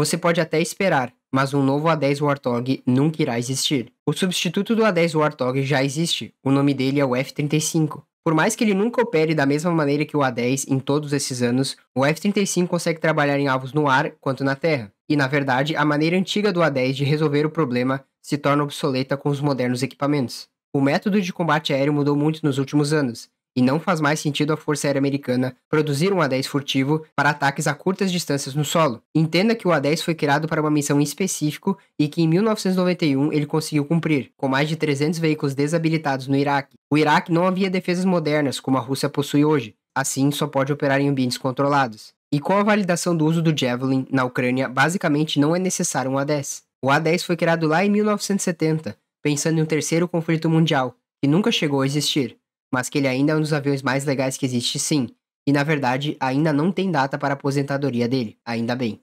Você pode até esperar, mas um novo A10 Warthog nunca irá existir. O substituto do A10 Warthog já existe, o nome dele é o F-35. Por mais que ele nunca opere da mesma maneira que o A10 em todos esses anos, o F-35 consegue trabalhar em alvos no ar quanto na terra. E na verdade, a maneira antiga do A10 de resolver o problema se torna obsoleta com os modernos equipamentos. O método de combate aéreo mudou muito nos últimos anos, e não faz mais sentido a Força Aérea Americana produzir um A-10 furtivo para ataques a curtas distâncias no solo. Entenda que o A-10 foi criado para uma missão em específico e que em 1991 ele conseguiu cumprir, com mais de 300 veículos desabilitados no Iraque. O Iraque não havia defesas modernas como a Rússia possui hoje, assim só pode operar em ambientes controlados. E com a validação do uso do Javelin na Ucrânia, basicamente não é necessário um A-10. O A-10 foi criado lá em 1970, pensando em um terceiro conflito mundial, que nunca chegou a existir mas que ele ainda é um dos aviões mais legais que existe, sim. E na verdade, ainda não tem data para a aposentadoria dele, ainda bem.